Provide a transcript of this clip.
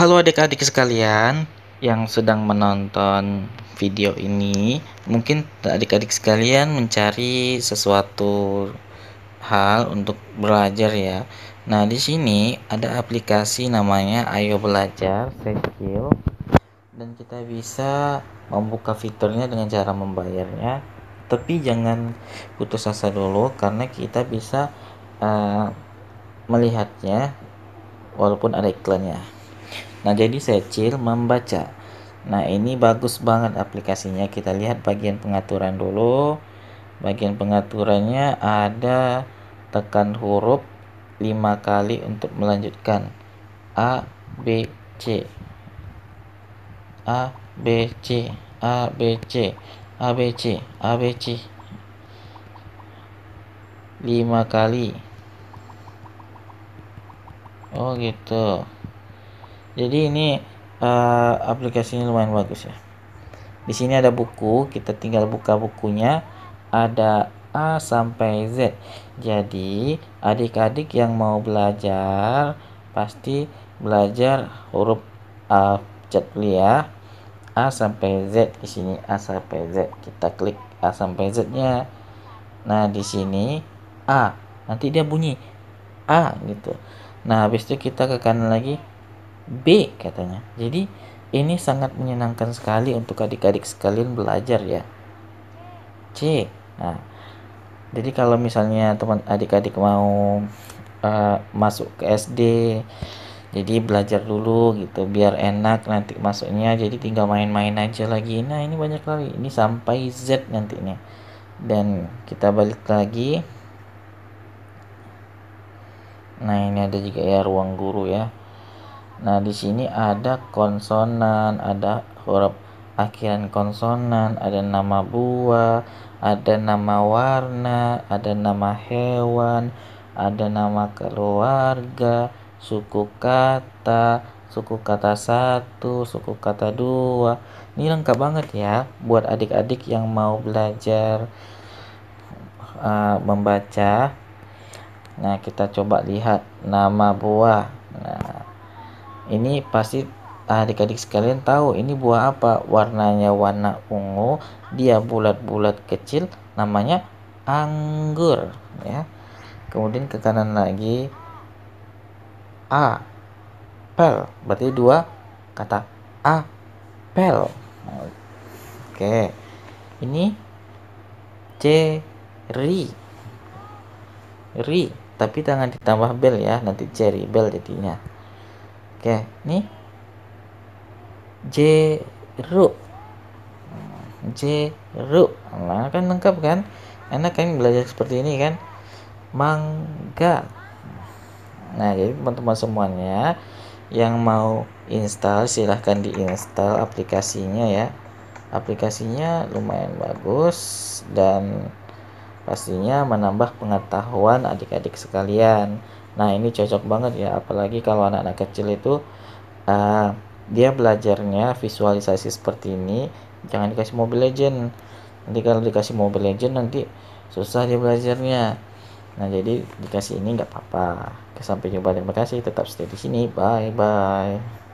Halo adik-adik sekalian yang sedang menonton video ini, mungkin adik-adik sekalian mencari sesuatu hal untuk belajar ya. Nah, di sini ada aplikasi namanya Ayo Belajar Skill dan kita bisa membuka fiturnya dengan cara membayarnya. Tapi jangan putus asa dulu karena kita bisa uh, melihatnya walaupun ada iklannya. Nah, jadi saya secil membaca. Nah, ini bagus banget aplikasinya. Kita lihat bagian pengaturan dulu. Bagian pengaturannya ada tekan huruf 5 kali untuk melanjutkan A B C A B C A B C A B C A B C 5 kali Oh gitu jadi ini uh, aplikasinya lumayan bagus ya di sini ada buku kita tinggal buka bukunya ada A sampai Z jadi adik-adik yang mau belajar pasti belajar huruf A cat ya A sampai Z di sini A sampai Z kita klik A sampai Z nya nah di sini A nanti dia bunyi A gitu nah habis itu kita ke kanan lagi B katanya. Jadi ini sangat menyenangkan sekali untuk adik-adik sekalian belajar ya. C. Nah, jadi kalau misalnya teman adik-adik mau uh, masuk ke SD, jadi belajar dulu gitu biar enak nanti masuknya. Jadi tinggal main-main aja lagi. Nah ini banyak lagi. Ini sampai Z nantinya. Dan kita balik lagi. Nah ini ada juga ya ruang guru ya Nah, di sini ada konsonan, ada huruf akhiran konsonan, ada nama buah, ada nama warna, ada nama hewan, ada nama keluarga, suku kata, suku kata satu, suku kata dua. Ini lengkap banget ya buat adik-adik yang mau belajar uh, membaca. Nah, kita coba lihat nama buah ini pasti adik-adik sekalian tahu ini buah apa? Warnanya warna ungu, dia bulat-bulat kecil, namanya anggur, ya. Kemudian ke kanan lagi apel. Berarti dua kata apel. Oke. Ini cherry. Ri, tapi tangan ditambah bel ya, nanti cherry bel jadinya. Oke, ini jeruk. Jeruk. Nah, kan lengkap kan? Enak kan belajar seperti ini kan? Mangga. Nah, jadi teman-teman semuanya yang mau install silahkan diinstal aplikasinya ya. Aplikasinya lumayan bagus dan pastinya menambah pengetahuan adik-adik sekalian. Nah ini cocok banget ya apalagi kalau anak-anak kecil itu uh, dia belajarnya visualisasi seperti ini jangan dikasih Mobile Legend. Nanti kalau dikasih Mobile Legend nanti susah dia belajarnya. Nah jadi dikasih ini nggak apa-apa. Sampai jumpa terima kasih tetap stay di sini. Bye bye.